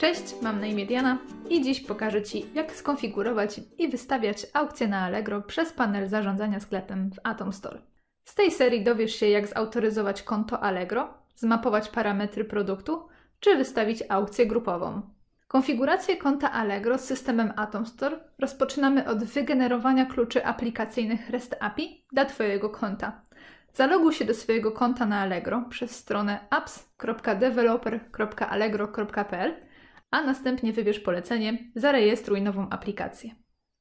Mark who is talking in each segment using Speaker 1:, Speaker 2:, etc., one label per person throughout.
Speaker 1: Cześć, mam na imię Diana i dziś pokażę Ci, jak skonfigurować i wystawiać aukcję na Allegro przez panel zarządzania sklepem w Atom Store. Z tej serii dowiesz się, jak zautoryzować konto Allegro, zmapować parametry produktu, czy wystawić aukcję grupową. Konfigurację konta Allegro z systemem Atom Store rozpoczynamy od wygenerowania kluczy aplikacyjnych REST API dla Twojego konta. Zaloguj się do swojego konta na Allegro przez stronę apps.developer.allegro.pl a następnie wybierz polecenie, zarejestruj nową aplikację.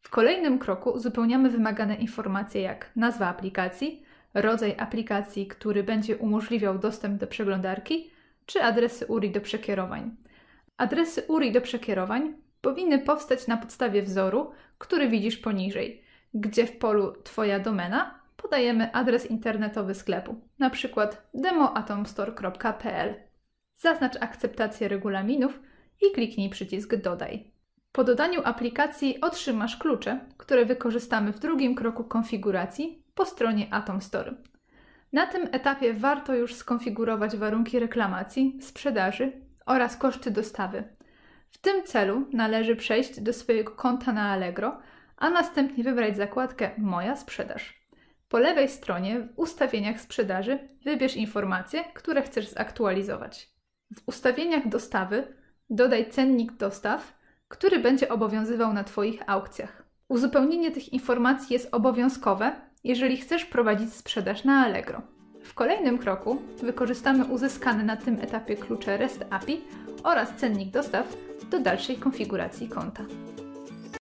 Speaker 1: W kolejnym kroku uzupełniamy wymagane informacje jak nazwa aplikacji, rodzaj aplikacji, który będzie umożliwiał dostęp do przeglądarki, czy adresy URI do przekierowań. Adresy URI do przekierowań powinny powstać na podstawie wzoru, który widzisz poniżej, gdzie w polu Twoja domena podajemy adres internetowy sklepu, na przykład demoatomstore.pl. Zaznacz akceptację regulaminów, i kliknij przycisk Dodaj. Po dodaniu aplikacji otrzymasz klucze, które wykorzystamy w drugim kroku konfiguracji po stronie Atom Store. Na tym etapie warto już skonfigurować warunki reklamacji, sprzedaży oraz koszty dostawy. W tym celu należy przejść do swojego konta na Allegro, a następnie wybrać zakładkę Moja sprzedaż. Po lewej stronie w ustawieniach sprzedaży wybierz informacje, które chcesz zaktualizować. W ustawieniach dostawy dodaj cennik dostaw, który będzie obowiązywał na Twoich aukcjach. Uzupełnienie tych informacji jest obowiązkowe, jeżeli chcesz prowadzić sprzedaż na Allegro. W kolejnym kroku wykorzystamy uzyskane na tym etapie klucze REST API oraz cennik dostaw do dalszej konfiguracji konta.